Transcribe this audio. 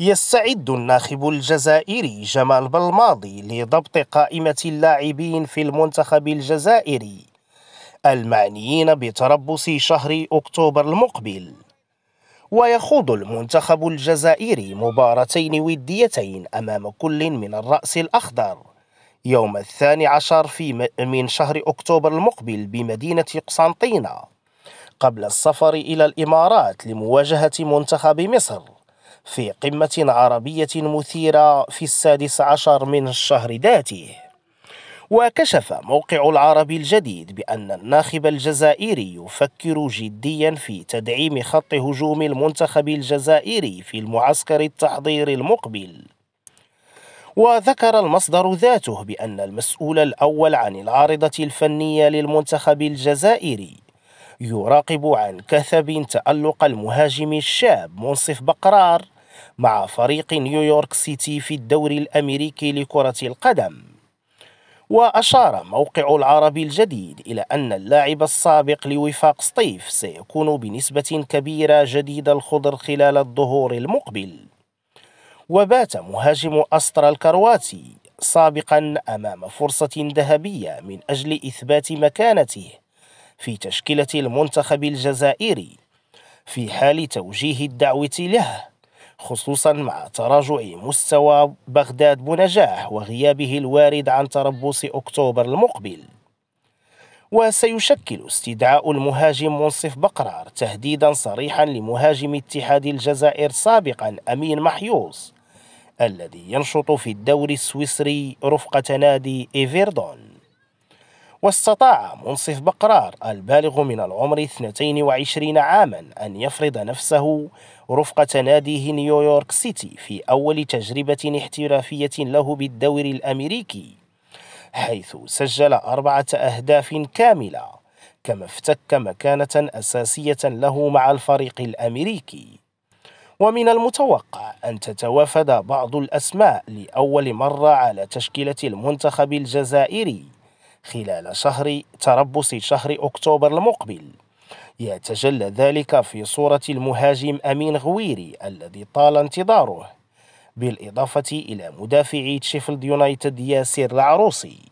يستعد الناخب الجزائري جمال بلماضي لضبط قائمة اللاعبين في المنتخب الجزائري المعنيين بتربص شهر أكتوبر المقبل ويخوض المنتخب الجزائري مباراتين وديتين أمام كل من الرأس الأخضر يوم الثاني عشر في من شهر أكتوبر المقبل بمدينة قسنطينة قبل السفر إلى الإمارات لمواجهة منتخب مصر في قمة عربية مثيرة في السادس عشر من الشهر ذاته وكشف موقع العرب الجديد بأن الناخب الجزائري يفكر جديا في تدعيم خط هجوم المنتخب الجزائري في المعسكر التحضير المقبل وذكر المصدر ذاته بأن المسؤول الأول عن العارضة الفنية للمنتخب الجزائري يراقب عن كثب تألق المهاجم الشاب منصف بقرار مع فريق نيويورك سيتي في الدوري الأمريكي لكرة القدم وأشار موقع العربي الجديد إلى أن اللاعب السابق لوفاق سطيف سيكون بنسبة كبيرة جديد الخضر خلال الظهور المقبل وبات مهاجم أسترا الكرواتي سابقا أمام فرصة ذهبية من أجل إثبات مكانته في تشكيلة المنتخب الجزائري في حال توجيه الدعوة له خصوصا مع تراجع مستوى بغداد بنجاح وغيابه الوارد عن تربص أكتوبر المقبل وسيشكل استدعاء المهاجم منصف بقرار تهديدا صريحا لمهاجم اتحاد الجزائر سابقا أمين محيوس الذي ينشط في الدوري السويسري رفقة نادي إيفيردون واستطاع منصف بقرار البالغ من العمر 22 عاما أن يفرض نفسه رفقة ناديه نيويورك سيتي في أول تجربة احترافية له بالدوري الأمريكي حيث سجل أربعة أهداف كاملة كما افتك مكانة أساسية له مع الفريق الأمريكي ومن المتوقع أن تتوافد بعض الأسماء لأول مرة على تشكيلة المنتخب الجزائري خلال شهر تربص شهر أكتوبر المقبل يتجلى ذلك في صورة المهاجم أمين غويري الذي طال انتظاره بالإضافة إلى مدافع تشيفيلد يونايتد ياسر العروسي